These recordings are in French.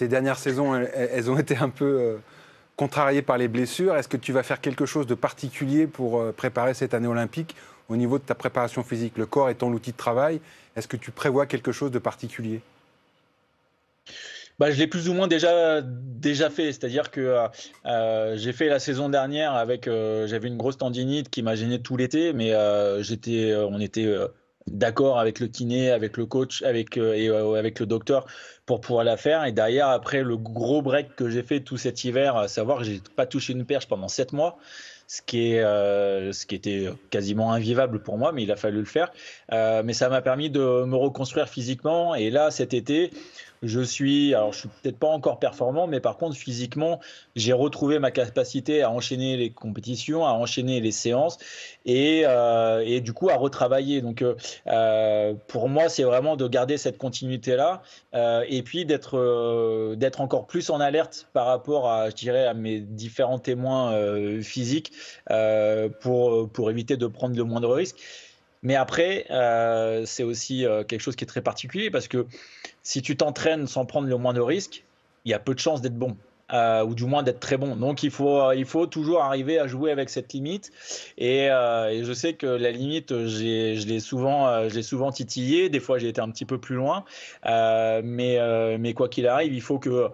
Tes dernières saisons, elles, ont été un peu euh, contrariées par les blessures. Est-ce que tu vas faire quelque chose de particulier pour euh, préparer cette année olympique au niveau de ta préparation physique Le corps étant l'outil de travail, est-ce que tu prévois quelque chose de particulier bah, je l'ai plus ou moins déjà déjà fait, c'est-à-dire que euh, j'ai fait la saison dernière avec j'avais une grosse tendinite qui m'a gêné tout l'été, mais j'étais on était d'accord avec le kiné, avec le coach, avec, euh, et, euh, avec le docteur pour pouvoir la faire. Et derrière, après le gros break que j'ai fait tout cet hiver, à savoir que j'ai pas touché une perche pendant sept mois, ce qui, est, euh, ce qui était quasiment invivable pour moi, mais il a fallu le faire. mais ça m'a permis de me reconstruire physiquement. Et là, cet été, je suis, alors je suis peut-être pas encore performant, mais par contre physiquement, j'ai retrouvé ma capacité à enchaîner les compétitions, à enchaîner les séances et, euh, du coup à retravailler. Donc euh, euh, pour moi, c'est vraiment de garder cette continuité là et puis d'être d'être encore plus en alerte par rapport à, je dirais, à mes différents témoins physiques pour pour éviter de prendre le moindre risque. Mais après, euh, c'est aussi euh, quelque chose qui est très particulier parce que si tu t'entraînes sans prendre le moins de risques, il y a peu de chances d'être bon. Euh, ou du moins d'être très bon. Donc il faut, il faut toujours arriver à jouer avec cette limite. Et, je sais que la limite, je l'ai souvent, j'ai souvent titillée. Des fois, j'ai été un petit peu plus loin. mais, mais quoi qu'il arrive, il faut que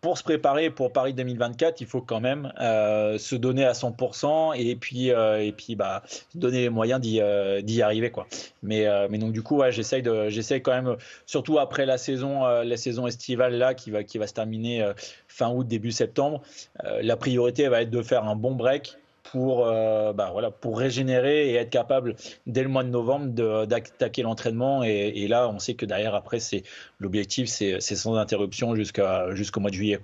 pour se préparer pour Paris 2024, il faut quand même euh, se donner à 100% et puis, euh, et puis bah, donner les moyens d'y euh, arriver. Quoi. Mais, mais donc, du coup, ouais, j'essaye quand même, surtout après la saison, la saison estivale là, qui, va, qui va se terminer fin août, début septembre, la priorité va être de faire un bon break pour, euh, bah, voilà, pour régénérer et être capable dès le mois de novembre d'attaquer l'entraînement. Et, là, on sait que derrière, après, c'est l'objectif, c'est sans interruption jusqu'au mois de juillet.